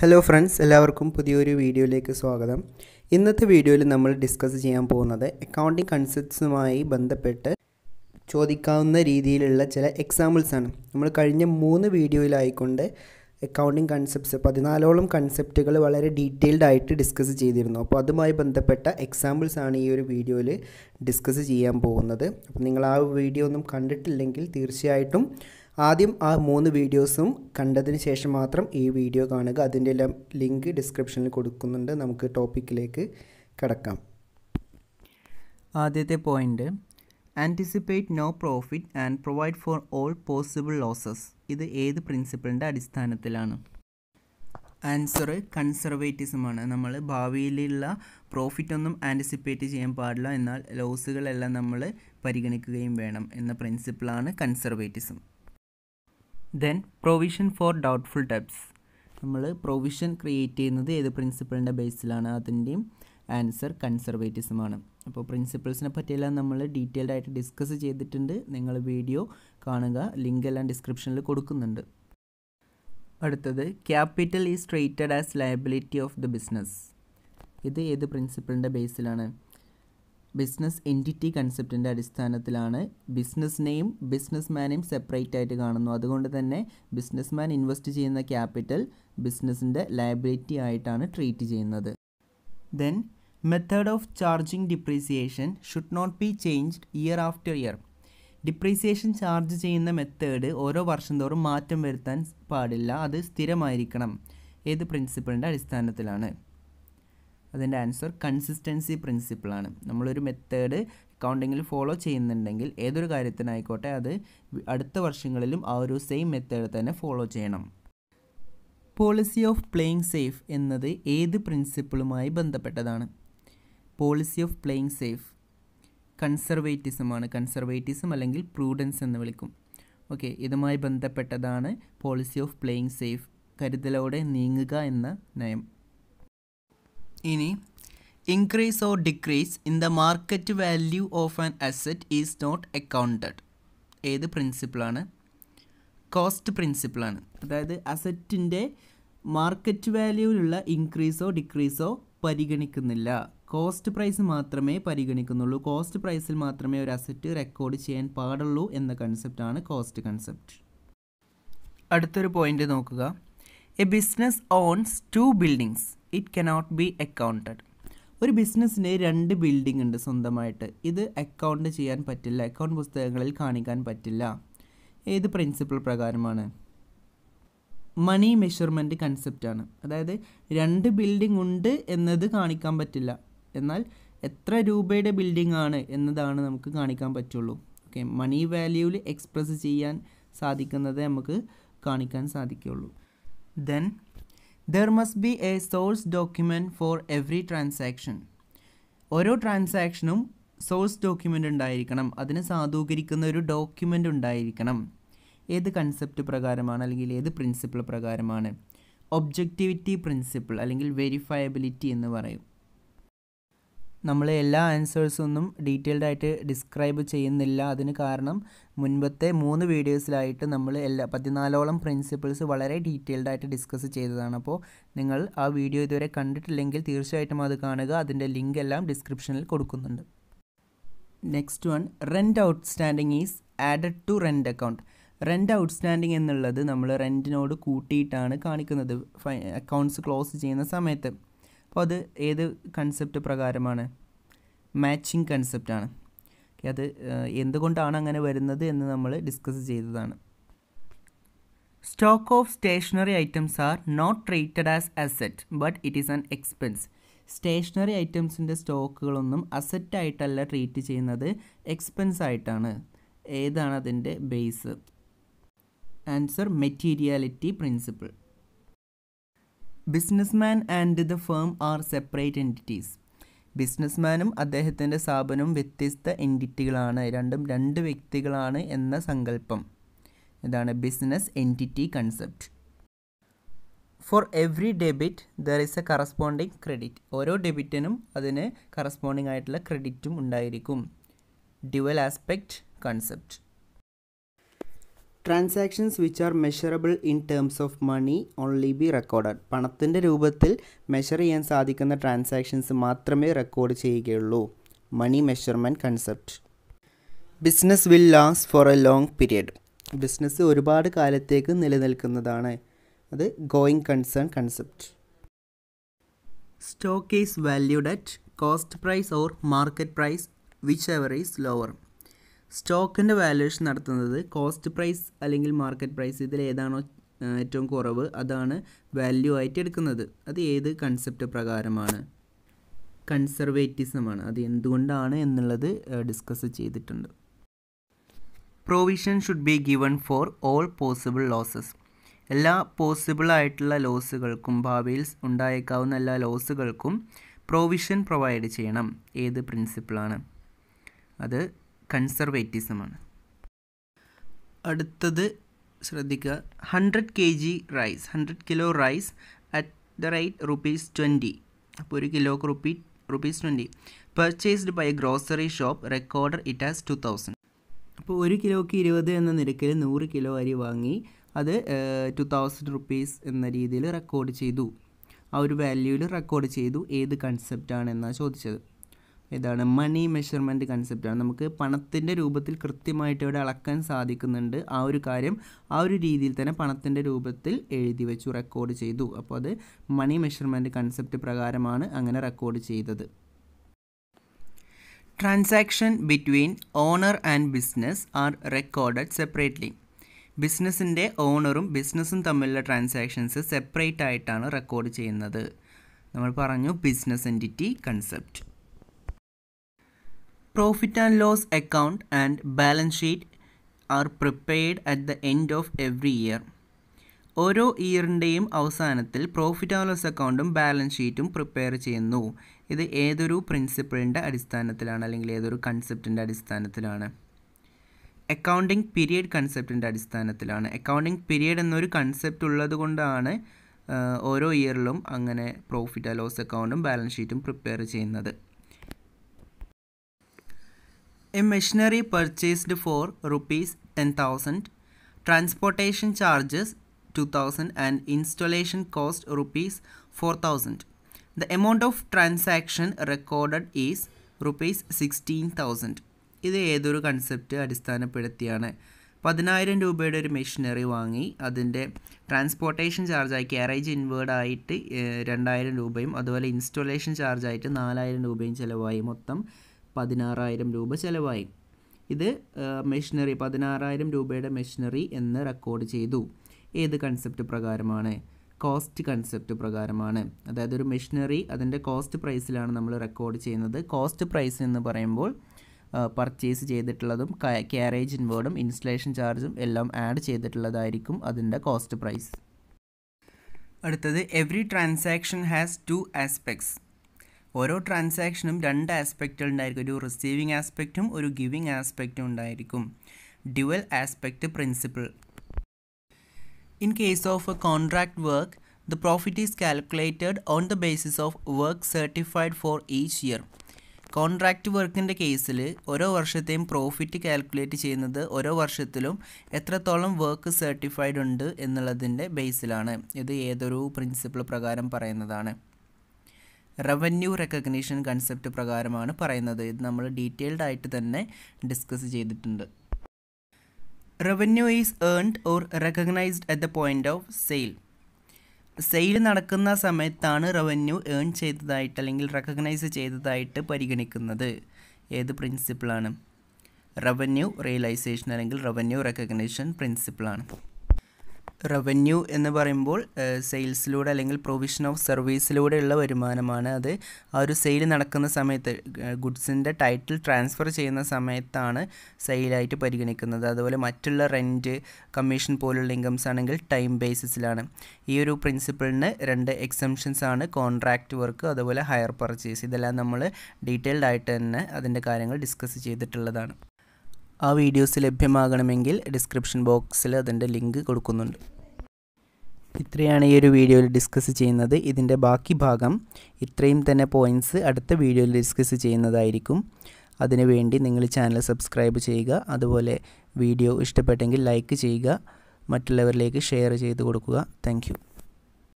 Hello friends എല്ലാവർക്കും പുതിയൊരു വീഡിയോയിലേക്ക് സ്വാഗതം ഇന്നത്തെ വീഡിയോയിൽ നമ്മൾ ഡിസ്കസ് ചെയ്യാൻ പോകുന്നത് അക്കൗണ്ടിങ് കൺസെപ്റ്റ്സുമായി ബന്ധപ്പെട്ട് ചോദിക്കാവുന്ന രീതിയിലുള്ള ചില എക്സാമ്പിൾസ് ആണ് നമ്മൾ കഴിഞ്ഞ മൂന്ന് വീഡിയോയിലായിക്കൊണ്ട് അക്കൗണ്ടിങ് കൺസെപ്റ്റ്സ് പതിനാലോളം കൺസെപ്റ്റുകൾ വളരെ ഡീറ്റെയിൽഡ് ആയിട്ട് ഡിസ്കസ് ചെയ്തിരുന്നു അപ്പോൾ അതുമായി ബന്ധപ്പെട്ട എക്സാമ്പിൾസ് ആണ് ഈ ഒരു വീഡിയോയിൽ ഡിസ്കസ് ചെയ്യാൻ പോകുന്നത് അപ്പോൾ നിങ്ങൾ ആ വീഡിയോ ഒന്നും കണ്ടിട്ടില്ലെങ്കിൽ തീർച്ചയായിട്ടും ആദ്യം ആ മൂന്ന് വീഡിയോസും കണ്ടതിന് ശേഷം മാത്രം ഈ വീഡിയോ കാണുക അതിൻ്റെ എല്ലാം ലിങ്ക് ഡിസ്ക്രിപ്ഷനിൽ കൊടുക്കുന്നുണ്ട് നമുക്ക് ടോപ്പിക്കിലേക്ക് കടക്കാം ആദ്യത്തെ point anticipate no profit and provide for all possible losses ഇത് ഏത് പ്രിൻസിപ്പിളിൻ്റെ അടിസ്ഥാനത്തിലാണ് ആൻസർ കൺസർവേറ്റിസമാണ് നമ്മൾ ഭാവിയിലുള്ള പ്രോഫിറ്റൊന്നും ആൻറ്റിസിപ്പേറ്റ് ചെയ്യാൻ പാടില്ല എന്നാൽ ലോസുകളെല്ലാം നമ്മൾ പരിഗണിക്കുകയും വേണം എന്ന പ്രിൻസിപ്പിളാണ് conservatism then provision for doubtful debts നമ്മൾ പ്രൊവിഷൻ ക്രിയേറ്റ് ചെയ്യുന്നത് ഏത് പ്രിൻസിപ്പിളിൻ്റെ ബേസിലാണ് അതിൻ്റെയും ആൻസർ കൺസർവേറ്റിസമാണ് അപ്പോൾ പ്രിൻസിപ്പിൾസിനെ പറ്റിയെല്ലാം നമ്മൾ ഡീറ്റെയിൽഡ് ആയിട്ട് ഡിസ്കസ് ചെയ്തിട്ടുണ്ട് നിങ്ങൾ വീഡിയോ കാണുക ലിങ്ക് എല്ലാം ഡിസ്ക്രിപ്ഷനിൽ കൊടുക്കുന്നുണ്ട് അടുത്തത് capital is treated as liability of the business ഇത് ഏത് പ്രിൻസിപ്പിളിൻ്റെ ബേസിലാണ് ബിസിനസ് എൻറ്റിറ്റി കൺസെപ്റ്റിൻ്റെ അടിസ്ഥാനത്തിലാണ് ബിസിനസ്സിനെയും ബിസിനസ്മാനെയും സെപ്പറേറ്റ് ആയിട്ട് കാണുന്നു അതുകൊണ്ട് തന്നെ ബിസിനസ്മാൻ ഇൻവെസ്റ്റ് ചെയ്യുന്ന ക്യാപിറ്റൽ ബിസിനസ്സിൻ്റെ ലയബിലിറ്റി ആയിട്ടാണ് ട്രീറ്റ് ചെയ്യുന്നത് then method of charging depreciation should not be changed year after year depreciation charge ചെയ്യുന്ന മെത്തേഡ് ഓരോ വർഷം തോറും മാറ്റം വരുത്താൻ പാടില്ല അത് സ്ഥിരമായിരിക്കണം ഏത് പ്രിൻസിപ്പിളിൻ്റെ അടിസ്ഥാനത്തിലാണ് അതിൻ്റെ ആൻസർ കൺസിസ്റ്റൻസി പ്രിൻസിപ്പിളാണ് നമ്മളൊരു മെത്തേഡ് അക്കൗണ്ടിങ്ങിൽ ഫോളോ ചെയ്യുന്നുണ്ടെങ്കിൽ ഏതൊരു കാര്യത്തിനായിക്കോട്ടെ അത് അടുത്ത വർഷങ്ങളിലും ആ ഒരു സെയിം മെത്തേഡ് തന്നെ ഫോളോ ചെയ്യണം പോളിസി ഓഫ് പ്ലേയിങ് സേഫ് എന്നത് ഏത് പ്രിൻസിപ്പിളുമായി ബന്ധപ്പെട്ടതാണ് പോളിസി ഓഫ് പ്ലേയിങ് സേഫ് കൺസർവേറ്റിസമാണ് കൺസർവേറ്റിസം അല്ലെങ്കിൽ പ്രൂഡൻസ് എന്ന് വിളിക്കും ഓക്കെ ഇതുമായി ബന്ധപ്പെട്ടതാണ് പോളിസി ഓഫ് പ്ലേയിങ് സേഫ് കരുതലോടെ നീങ്ങുക എന്ന നയം ഇനി increase or decrease in the market value of an asset is not accounted ഏത് പ്രിൻസിപ്പിളാണ് കോസ്റ്റ് പ്രിൻസിപ്പിളാണ് അതായത് അസെറ്റിൻ്റെ മാർക്കറ്റ് വാല്യൂവിലുള്ള ഇൻക്രീസോ ഡിക്രീസോ പരിഗണിക്കുന്നില്ല കോസ്റ്റ് പ്രൈസ് മാത്രമേ പരിഗണിക്കുന്നുള്ളൂ കോസ്റ്റ് പ്രൈസിൽ മാത്രമേ ഒരു അസറ്റ് റെക്കോർഡ് ചെയ്യാൻ പാടുള്ളൂ എന്ന കൺസെപ്റ്റാണ് കോസ്റ്റ് കൺസെപ്റ്റ് അടുത്തൊരു പോയിൻ്റ് നോക്കുക a business owns two buildings it cannot be accounted ഒരു ബിസിനസ്സിന് രണ്ട് ബിൽഡിംഗ് ഉണ്ട് സ്വന്തമായിട്ട് ഇത് അക്കൗണ്ട് ചെയ്യാൻ പറ്റില്ല അക്കൗണ്ട് പുസ്തകങ്ങളിൽ കാണിക്കാൻ പറ്റില്ല ഏത് പ്രിൻസിപ്പിൾ പ്രകാരമാണ് മണി മെഷർമെൻ്റ് കൺസെപ്റ്റാണ് അതായത് രണ്ട് ബിൽഡിംഗ് ഉണ്ട് എന്നത് കാണിക്കാൻ പറ്റില്ല എന്നാൽ എത്ര രൂപയുടെ ബിൽഡിംഗ് ആണ് എന്നതാണ് നമുക്ക് കാണിക്കാൻ പറ്റുള്ളൂ ഓക്കെ മണി വാല്യൂവിൽ എക്സ്പ്രസ് ചെയ്യാൻ സാധിക്കുന്നത് നമുക്ക് കാണിക്കാൻ സാധിക്കുകയുള്ളൂ then There must be a source document for every transaction. ഓരോ ട്രാൻസാക്ഷനും സോഴ്സ് ഡോക്യുമെൻ്റ് ഉണ്ടായിരിക്കണം അതിനെ സാധൂകരിക്കുന്ന ഒരു ഡോക്യുമെൻ്റ് ഉണ്ടായിരിക്കണം ഏത് കൺസെപ്റ്റ് പ്രകാരമാണ് അല്ലെങ്കിൽ ഏത് പ്രിൻസിപ്പിൾ പ്രകാരമാണ് ഒബ്ജക്റ്റിവിറ്റി പ്രിൻസിപ്പിൾ അല്ലെങ്കിൽ വെരിഫയബിലിറ്റി എന്ന് പറയും നമ്മൾ എല്ലാ ആൻസേഴ്സൊന്നും ഡീറ്റെയിൽഡ് ആയിട്ട് ഡിസ്ക്രൈബ് ചെയ്യുന്നില്ല അതിന് കാരണം മുൻപത്തെ മൂന്ന് വീഡിയോസിലായിട്ട് നമ്മൾ എല്ലാ പതിനാലോളം പ്രിൻസിപ്പിൾസ് വളരെ ഡീറ്റെയിൽഡ് ആയിട്ട് ഡിസ്കസ് ചെയ്തതാണ് അപ്പോൾ നിങ്ങൾ ആ വീഡിയോ ഇതുവരെ കണ്ടിട്ടില്ലെങ്കിൽ തീർച്ചയായിട്ടും അത് കാണുക അതിൻ്റെ ലിങ്ക് എല്ലാം ഡിസ്ക്രിപ്ഷനിൽ കൊടുക്കുന്നുണ്ട് next one rent outstanding is added to rent account rent outstanding എന്നുള്ളത് നമ്മൾ റെൻറ്റിനോട് കൂട്ടിയിട്ടാണ് കാണിക്കുന്നത് അക്കൗണ്ട്സ് ക്ലോസ് ചെയ്യുന്ന സമയത്ത് അപ്പോൾ അത് ഏത് കൺസെപ്റ്റ് പ്രകാരമാണ് മാച്ചിങ് കൺസെപ്റ്റാണ് അത് എന്തുകൊണ്ടാണ് അങ്ങനെ വരുന്നത് എന്ന് നമ്മൾ ഡിസ്കസ് ചെയ്തതാണ് stock of stationery items are not treated as asset but it is an expense stationery ഐറ്റംസിൻ്റെ സ്റ്റോക്കുകളൊന്നും അസെറ്റായിട്ടല്ല ട്രീറ്റ് ചെയ്യുന്നത് എക്സ്പെൻസ് ആയിട്ടാണ് ഏതാണ് അതിൻ്റെ base answer materiality principle businessman and the firm are separate entities ബിസിനസ്മാനും അദ്ദേഹത്തിൻ്റെ സ്ഥാപനവും വ്യത്യസ്ത എൻറ്റിറ്റികളാണ് രണ്ടും രണ്ട് വ്യക്തികളാണ് എന്ന സങ്കല്പം ഇതാണ് business entity concept for every debit there is a corresponding credit ഓരോ ഡെബിറ്റിനും അതിന് കറസ്പോണ്ടിങ് ആയിട്ടുള്ള ക്രെഡിറ്റും ഉണ്ടായിരിക്കും dual aspect concept transactions which are measurable in terms of money only be recorded പണത്തിൻ്റെ രൂപത്തിൽ മെഷർ ചെയ്യാൻ സാധിക്കുന്ന ട്രാൻസാക്ഷൻസ് മാത്രമേ റെക്കോർഡ് ചെയ്യുകയുള്ളൂ money measurement concept business will last for a long period business ഒരുപാട് കാലത്തേക്ക് നിലനിൽക്കുന്നതാണ് അത് going concern concept stock is valued at cost price or market price whichever is lower സ്റ്റോക്കിൻ്റെ വാല്യുവേഷൻ നടത്തുന്നത് കോസ്റ്റ് പ്രൈസ് അല്ലെങ്കിൽ market price ഇതിൽ ഏതാണോ ഏറ്റവും കുറവ് അതാണ് വാല്യൂ ആയിട്ട് എടുക്കുന്നത് അത് ഏത് കൺസെപ്റ്റ് പ്രകാരമാണ് കൺസർവേറ്റിസമാണ് അത് എന്തുകൊണ്ടാണ് എന്നുള്ളത് ഡിസ്കസ് ചെയ്തിട്ടുണ്ട് provision should be given for all possible losses എല്ലാ പോസിബിൾ ആയിട്ടുള്ള ലോസുകൾക്കും ഭാവിയിൽ ഉണ്ടായേക്കാവുന്ന എല്ലാ ലോസുകൾക്കും പ്രൊവിഷൻ പ്രൊവൈഡ് ചെയ്യണം ഏത് പ്രിൻസിപ്പിളാണ് അത് കൺസർവേറ്റിസമാണ് അടുത്തത് ശ്രദ്ധിക്കുക hundred K G rice hundred kilo rice at the rate rupees twenty അപ്പോൾ ഒരു കിലോക്ക് rupee rupees twenty purchased by grocery shop recorder it as two thousand അപ്പോൾ ഒരു കിലോക്ക് ഇരുപത് എന്ന നിരക്കിൽ നൂറ് കിലോ അരി വാങ്ങി അത് ടു തൗസൻഡ് റുപ്പീസ് എന്ന രീതിയിൽ റെക്കോർഡ് ചെയ്തു ആ ഒരു വാല്യൂവിൽ റെക്കോർഡ് ചെയ്തു ഏത് കൺസെപ്റ്റാണെന്നാണ് ചോദിച്ചത് ഇതാണ് മണി മെഷർമെൻ്റ് കൺസെപ്റ്റാണ് നമുക്ക് പണത്തിൻ്റെ രൂപത്തിൽ കൃത്യമായിട്ട് ഇവിടെ അളക്കാൻ സാധിക്കുന്നുണ്ട് ആ ഒരു കാര്യം ആ ഒരു രീതിയിൽ തന്നെ പണത്തിൻ്റെ രൂപത്തിൽ എഴുതി വെച്ചു റെക്കോർഡ് ചെയ്തു അപ്പോൾ അത് മണി മെഷർമെൻ്റ് കൺസെപ്റ്റ് പ്രകാരമാണ് അങ്ങനെ റെക്കോർഡ് ചെയ്തത് transaction between owner and business are recorded separately ബിസിനസ്സിൻ്റെ ഓണറും ബിസിനസ്സും തമ്മിലുള്ള ട്രാൻസാക്ഷൻസ് സെപ്പറേറ്റ് ആയിട്ടാണ് റെക്കോർഡ് ചെയ്യുന്നത് നമ്മൾ പറഞ്ഞു business entity concept Profit and loss account and balance sheet are prepared at the end of every year ഓരോ ഇയറിൻ്റെയും അവസാനത്തിൽ പ്രോഫിറ്റ് ആൻഡ് ലോസ് അക്കൗണ്ടും ബാലൻസ് ഷീറ്റും പ്രിപ്പയർ ചെയ്യുന്നു ഇത് ഏതൊരു പ്രിൻസിപ്പിളിൻ്റെ അടിസ്ഥാനത്തിലാണ് അല്ലെങ്കിൽ ഏതൊരു കൺസെപ്റ്റിൻ്റെ അടിസ്ഥാനത്തിലാണ് അക്കൗണ്ടിങ് പീരിയഡ് കൺസെപ്റ്റിൻ്റെ അടിസ്ഥാനത്തിലാണ് അക്കൗണ്ടിങ് പീരിയഡ് എന്നൊരു കൺസെപ്റ്റ് ഉള്ളത് കൊണ്ടാണ് ഓരോ ഇയറിലും അങ്ങനെ പ്രോഫിറ്റ് ആൻഡ് ലോസ് അക്കൗണ്ടും ബാലൻസ് ഷീറ്റും പ്രിപ്പയർ ചെയ്യുന്നത് rupees machinery purchased for rupees 10,000, transportation charges 2,000 and installation cost rupees 4,000. The amount of transaction recorded is rupees 16,000. ഇത് ഏതൊരു കൺസെപ്റ്റ് അടിസ്ഥാനപ്പെടുത്തിയാണ് പതിനായിരം രൂപയുടെ ഒരു മെഷീനറി വാങ്ങി അതിൻ്റെ ട്രാൻസ്പോർട്ടേഷൻ ചാർജായി ക്യാരേജ് ഇൻവേർഡ് ആയിട്ട് രണ്ടായിരം രൂപയും അതുപോലെ ഇൻസ്റ്റോളേഷൻ ചാർജായിട്ട് നാലായിരം രൂപയും ചിലവായി മൊത്തം പതിനാറായിരം രൂപ ചിലവായി ഇത് മെഷീനറി പതിനാറായിരം രൂപയുടെ മെഷീനറി എന്ന് റെക്കോർഡ് ചെയ്തു ഏത് കൺസെപ്റ്റ് പ്രകാരമാണ് കോസ്റ്റ് കൺസെപ്റ്റ് പ്രകാരമാണ് അതായത് ഒരു മെഷീനറി അതിൻ്റെ കോസ്റ്റ് പ്രൈസിലാണ് നമ്മൾ റെക്കോർഡ് ചെയ്യുന്നത് കോസ്റ്റ് പ്രൈസ് എന്ന് പറയുമ്പോൾ പർച്ചേസ് ചെയ്തിട്ടുള്ളതും ക്യാരേജ് ഇൻവേർഡും ഇൻസ്റ്റലേഷൻ ചാർജും എല്ലാം ആഡ് ചെയ്തിട്ടുള്ളതായിരിക്കും അതിൻ്റെ കോസ്റ്റ് പ്രൈസ് അടുത്തത് every transaction has two aspects ഓരോ ട്രാൻസാക്ഷനും രണ്ട് ആസ്പെക്റ്റുകൾ ഉണ്ടായിരിക്കും ഒരു റിസീവിങ് ആസ്പെക്റ്റും ഒരു ഗിവിങ് ആസ്പെക്റ്റും ഉണ്ടായിരിക്കും dual aspect principle in case of a contract work the profit is calculated on the basis of work certified for each year contract വർക്കിൻ്റെ കേസിൽ ഓരോ വർഷത്തെയും പ്രോഫിറ്റ് കാൽക്കുലേറ്റ് ചെയ്യുന്നത് ഓരോ വർഷത്തിലും എത്രത്തോളം വർക്ക് സർട്ടിഫൈഡ് ഉണ്ട് എന്നുള്ളതിൻ്റെ ബേസിലാണ് ഇത് ഏതൊരു പ്രിൻസിപ്പിൾ പ്രകാരം പറയുന്നതാണ് റവന്യൂ റെക്കഗ്നീഷൻ കൺസെപ്റ്റ് പ്രകാരമാണ് പറയുന്നത് ഇത് നമ്മൾ ഡീറ്റെയിൽഡ് ആയിട്ട് തന്നെ ഡിസ്കസ് ചെയ്തിട്ടുണ്ട് revenue is earned or recognised at the point of sale sale നടക്കുന്ന സമയത്താണ് റവന്യൂ ഏൺ ചെയ്തതായിട്ട് അല്ലെങ്കിൽ റെക്കഗ്നൈസ് ചെയ്തതായിട്ട് പരിഗണിക്കുന്നത് ഏത് പ്രിൻസിപ്പിളാണ് റവന്യൂ റിയലൈസേഷൻ അല്ലെങ്കിൽ റവന്യൂ റെക്കഗ്നേഷൻ പ്രിൻസിപ്പിളാണ് റവന്യൂ എന്ന് പറയുമ്പോൾ സെയിൽസിലൂടെ അല്ലെങ്കിൽ പ്രൊവിഷൻ ഓഫ് സർവീസിലൂടെയുള്ള വരുമാനമാണ് അത് ആ ഒരു സെയിൽ നടക്കുന്ന സമയത്ത് ഗുഡ്സിൻ്റെ ടൈറ്റിൽ ട്രാൻസ്ഫർ ചെയ്യുന്ന സമയത്താണ് സെയിലായിട്ട് പരിഗണിക്കുന്നത് അതുപോലെ മറ്റുള്ള റെൻറ്റ് കമ്മീഷൻ പോലുള്ള ഇൻകംസ് ആണെങ്കിൽ ടൈം ബേസിസിലാണ് ഈ ഒരു പ്രിൻസിപ്പിളിന് രണ്ട് എക്സംഷൻസ് ആണ് കോൺട്രാക്റ്റ് വർക്ക് അതുപോലെ ഹയർ പർച്ചേസ് ഇതെല്ലാം നമ്മൾ ഡീറ്റെയിൽഡ് ആയിട്ട് തന്നെ അതിൻ്റെ കാര്യങ്ങൾ ഡിസ്കസ് ചെയ്തിട്ടുള്ളതാണ് ആ വീഡിയോസ് ലഭ്യമാകണമെങ്കിൽ ഡിസ്ക്രിപ്ഷൻ ബോക്സിൽ അതിൻ്റെ ലിങ്ക് കൊടുക്കുന്നുണ്ട് ഇത്രയാണ് ഈ ഒരു വീഡിയോയിൽ ഡിസ്കസ് ചെയ്യുന്നത് ഇതിൻ്റെ ബാക്കി ഭാഗം ഇത്രയും തന്നെ പോയിൻറ്റ്സ് അടുത്ത വീഡിയോയിൽ ഡിസ്കസ് ചെയ്യുന്നതായിരിക്കും അതിനുവേണ്ടി നിങ്ങൾ ചാനൽ സബ്സ്ക്രൈബ് ചെയ്യുക അതുപോലെ വീഡിയോ ഇഷ്ടപ്പെട്ടെങ്കിൽ ലൈക്ക് ചെയ്യുക മറ്റുള്ളവരിലേക്ക് ഷെയർ ചെയ്ത് കൊടുക്കുക താങ്ക്